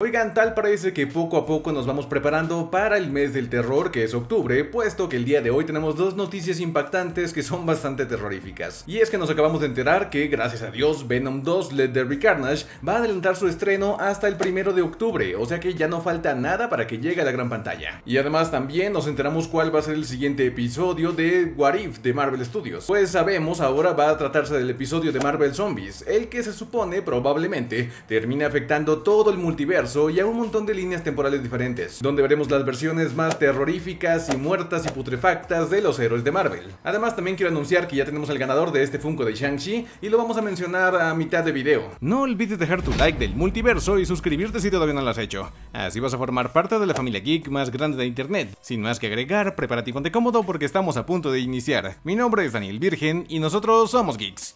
Oigan, tal parece que poco a poco nos vamos preparando para el mes del terror que es octubre, puesto que el día de hoy tenemos dos noticias impactantes que son bastante terroríficas. Y es que nos acabamos de enterar que, gracias a Dios, Venom 2 Let There Be Carnage va a adelantar su estreno hasta el primero de octubre, o sea que ya no falta nada para que llegue a la gran pantalla. Y además también nos enteramos cuál va a ser el siguiente episodio de What If de Marvel Studios. Pues sabemos ahora va a tratarse del episodio de Marvel Zombies, el que se supone probablemente termine afectando todo el multiverso y a un montón de líneas temporales diferentes, donde veremos las versiones más terroríficas y muertas y putrefactas de los héroes de Marvel. Además también quiero anunciar que ya tenemos al ganador de este Funko de Shang-Chi y lo vamos a mencionar a mitad de video. No olvides dejar tu like del multiverso y suscribirte si todavía no lo has hecho, así vas a formar parte de la familia geek más grande de internet. Sin más que agregar, prepárate y ponte cómodo porque estamos a punto de iniciar. Mi nombre es Daniel Virgen y nosotros somos geeks.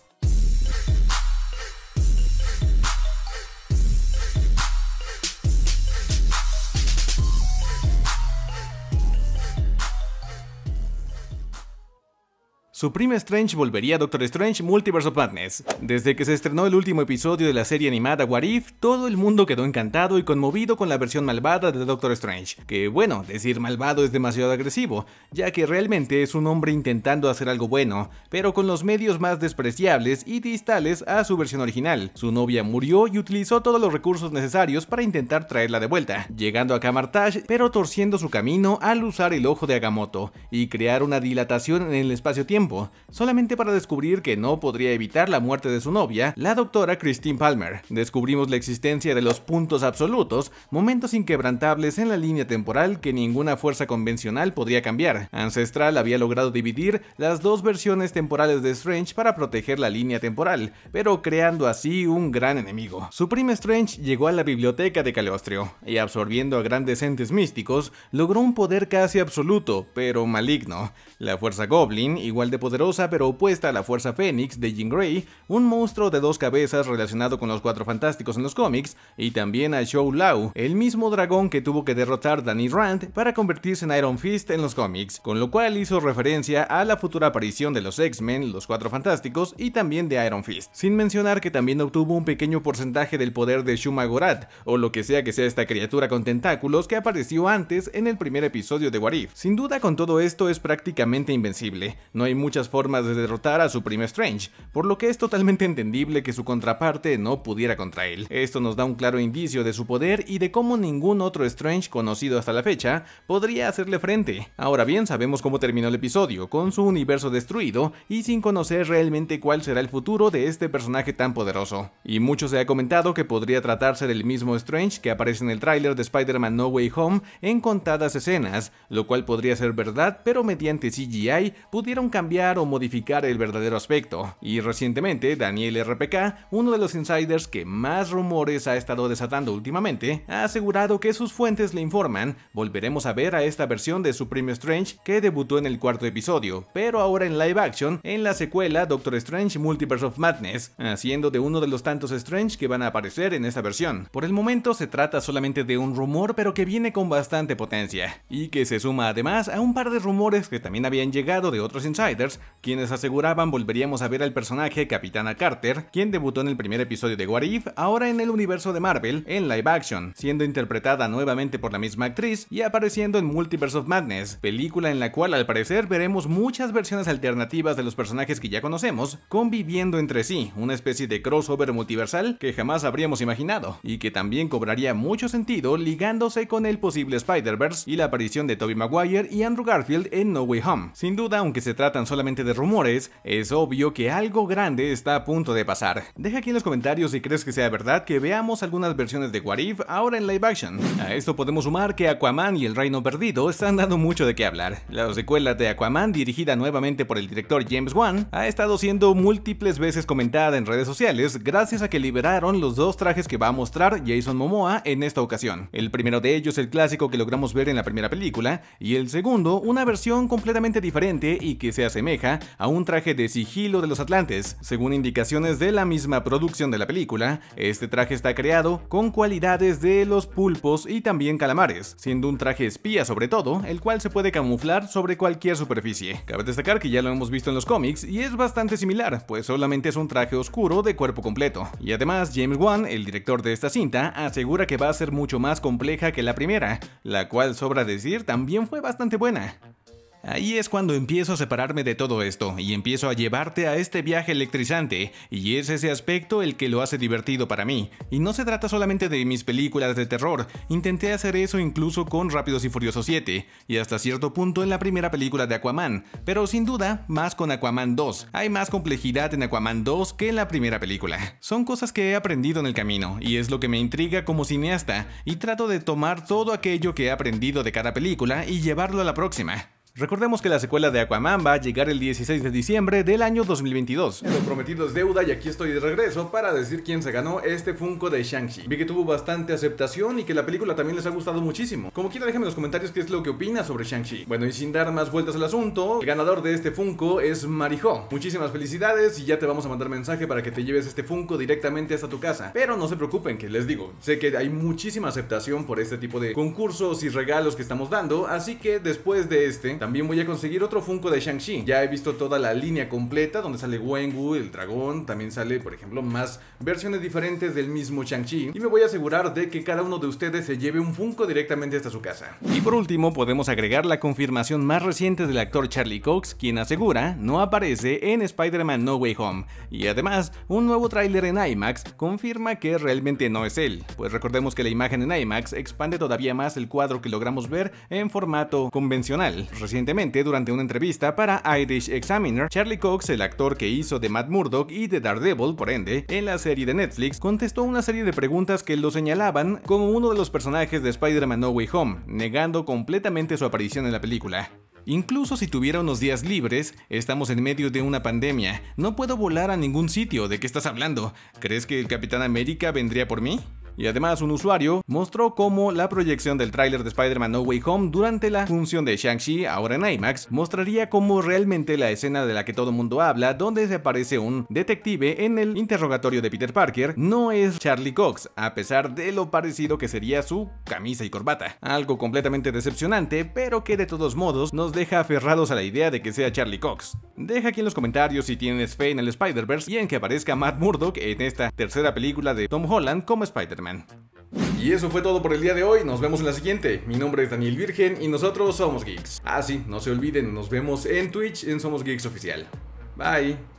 Su Strange volvería a Doctor Strange Multiverse of Madness. Desde que se estrenó el último episodio de la serie animada What If, todo el mundo quedó encantado y conmovido con la versión malvada de Doctor Strange, que bueno, decir malvado es demasiado agresivo, ya que realmente es un hombre intentando hacer algo bueno, pero con los medios más despreciables y distales a su versión original. Su novia murió y utilizó todos los recursos necesarios para intentar traerla de vuelta, llegando a Kamartash pero torciendo su camino al usar el ojo de Agamotto y crear una dilatación en el espacio-tiempo solamente para descubrir que no podría evitar la muerte de su novia, la doctora Christine Palmer. Descubrimos la existencia de los puntos absolutos, momentos inquebrantables en la línea temporal que ninguna fuerza convencional podría cambiar. Ancestral había logrado dividir las dos versiones temporales de Strange para proteger la línea temporal, pero creando así un gran enemigo. Supreme Strange llegó a la biblioteca de Caleostrio y absorbiendo a grandes entes místicos, logró un poder casi absoluto, pero maligno. La fuerza Goblin, igual de poderosa pero opuesta a la Fuerza Fénix de Jean Grey, un monstruo de dos cabezas relacionado con los Cuatro Fantásticos en los cómics, y también a Shou Lao, el mismo dragón que tuvo que derrotar Danny Rand para convertirse en Iron Fist en los cómics, con lo cual hizo referencia a la futura aparición de los X-Men, los Cuatro Fantásticos y también de Iron Fist, sin mencionar que también obtuvo un pequeño porcentaje del poder de Shuma Gorat, o lo que sea que sea esta criatura con tentáculos que apareció antes en el primer episodio de Warif. Sin duda con todo esto es prácticamente invencible, no hay muchas formas de derrotar a su primo Strange, por lo que es totalmente entendible que su contraparte no pudiera contra él. Esto nos da un claro indicio de su poder y de cómo ningún otro Strange conocido hasta la fecha podría hacerle frente. Ahora bien, sabemos cómo terminó el episodio, con su universo destruido y sin conocer realmente cuál será el futuro de este personaje tan poderoso. Y mucho se ha comentado que podría tratarse del mismo Strange que aparece en el tráiler de Spider-Man No Way Home en contadas escenas, lo cual podría ser verdad, pero mediante CGI pudieron cambiar o modificar el verdadero aspecto. Y recientemente, Daniel RPK, uno de los insiders que más rumores ha estado desatando últimamente, ha asegurado que sus fuentes le informan, volveremos a ver a esta versión de Supreme Strange que debutó en el cuarto episodio, pero ahora en live action en la secuela Doctor Strange Multiverse of Madness, haciendo de uno de los tantos Strange que van a aparecer en esta versión. Por el momento se trata solamente de un rumor, pero que viene con bastante potencia, y que se suma además a un par de rumores que también habían llegado de otros insiders quienes aseguraban volveríamos a ver al personaje Capitana Carter, quien debutó en el primer episodio de What ahora en el universo de Marvel, en live action, siendo interpretada nuevamente por la misma actriz y apareciendo en Multiverse of Madness, película en la cual al parecer veremos muchas versiones alternativas de los personajes que ya conocemos, conviviendo entre sí, una especie de crossover multiversal que jamás habríamos imaginado, y que también cobraría mucho sentido ligándose con el posible Spider-Verse y la aparición de Tobey Maguire y Andrew Garfield en No Way Home. Sin duda, aunque se tratan solamente de rumores, es obvio que algo grande está a punto de pasar. Deja aquí en los comentarios si crees que sea verdad que veamos algunas versiones de Warif ahora en live action. A esto podemos sumar que Aquaman y El Reino Perdido están dando mucho de qué hablar. La secuela de Aquaman, dirigida nuevamente por el director James Wan, ha estado siendo múltiples veces comentada en redes sociales gracias a que liberaron los dos trajes que va a mostrar Jason Momoa en esta ocasión. El primero de ellos, el clásico que logramos ver en la primera película, y el segundo, una versión completamente diferente y que se hace Meja a un traje de sigilo de los Atlantes. Según indicaciones de la misma producción de la película, este traje está creado con cualidades de los pulpos y también calamares, siendo un traje espía sobre todo, el cual se puede camuflar sobre cualquier superficie. Cabe destacar que ya lo hemos visto en los cómics y es bastante similar, pues solamente es un traje oscuro de cuerpo completo. Y además, James Wan, el director de esta cinta, asegura que va a ser mucho más compleja que la primera, la cual sobra decir también fue bastante buena. Ahí es cuando empiezo a separarme de todo esto y empiezo a llevarte a este viaje electrizante, y es ese aspecto el que lo hace divertido para mí. Y no se trata solamente de mis películas de terror, intenté hacer eso incluso con Rápidos y Furiosos 7, y hasta cierto punto en la primera película de Aquaman, pero sin duda más con Aquaman 2. Hay más complejidad en Aquaman 2 que en la primera película. Son cosas que he aprendido en el camino, y es lo que me intriga como cineasta, y trato de tomar todo aquello que he aprendido de cada película y llevarlo a la próxima. Recordemos que la secuela de Aquaman va a llegar el 16 de diciembre del año 2022. lo deuda y aquí estoy de regreso para decir quién se ganó este Funko de Shang-Chi. Vi que tuvo bastante aceptación y que la película también les ha gustado muchísimo. Como quiera déjenme en los comentarios qué es lo que opinas sobre Shang-Chi. Bueno y sin dar más vueltas al asunto, el ganador de este Funko es Marijo. Muchísimas felicidades y ya te vamos a mandar mensaje para que te lleves este Funko directamente hasta tu casa. Pero no se preocupen que les digo, sé que hay muchísima aceptación por este tipo de concursos y regalos que estamos dando, así que después de este también voy a conseguir otro Funko de Shang-Chi. Ya he visto toda la línea completa donde sale Wengu, el dragón, también sale, por ejemplo, más versiones diferentes del mismo Shang-Chi. Y me voy a asegurar de que cada uno de ustedes se lleve un Funko directamente hasta su casa. Y por último, podemos agregar la confirmación más reciente del actor Charlie Cox, quien asegura no aparece en Spider-Man No Way Home. Y además, un nuevo tráiler en IMAX confirma que realmente no es él. Pues recordemos que la imagen en IMAX expande todavía más el cuadro que logramos ver en formato convencional recientemente durante una entrevista para Irish Examiner, Charlie Cox, el actor que hizo de Matt Murdock y de Daredevil, por ende, en la serie de Netflix, contestó una serie de preguntas que lo señalaban como uno de los personajes de Spider-Man No Way Home, negando completamente su aparición en la película. Incluso si tuviera unos días libres, estamos en medio de una pandemia. No puedo volar a ningún sitio. ¿De qué estás hablando? ¿Crees que el Capitán América vendría por mí? Y además un usuario mostró cómo la proyección del tráiler de Spider-Man No Way Home durante la función de Shang-Chi, ahora en IMAX, mostraría cómo realmente la escena de la que todo mundo habla, donde se aparece un detective en el interrogatorio de Peter Parker, no es Charlie Cox, a pesar de lo parecido que sería su camisa y corbata. Algo completamente decepcionante, pero que de todos modos nos deja aferrados a la idea de que sea Charlie Cox. Deja aquí en los comentarios si tienes fe en el Spider-Verse y en que aparezca Matt Murdock en esta tercera película de Tom Holland como Spider-Man. Y eso fue todo por el día de hoy, nos vemos en la siguiente. Mi nombre es Daniel Virgen y nosotros somos Geeks. Ah, sí, no se olviden, nos vemos en Twitch en Somos Geeks Oficial. Bye.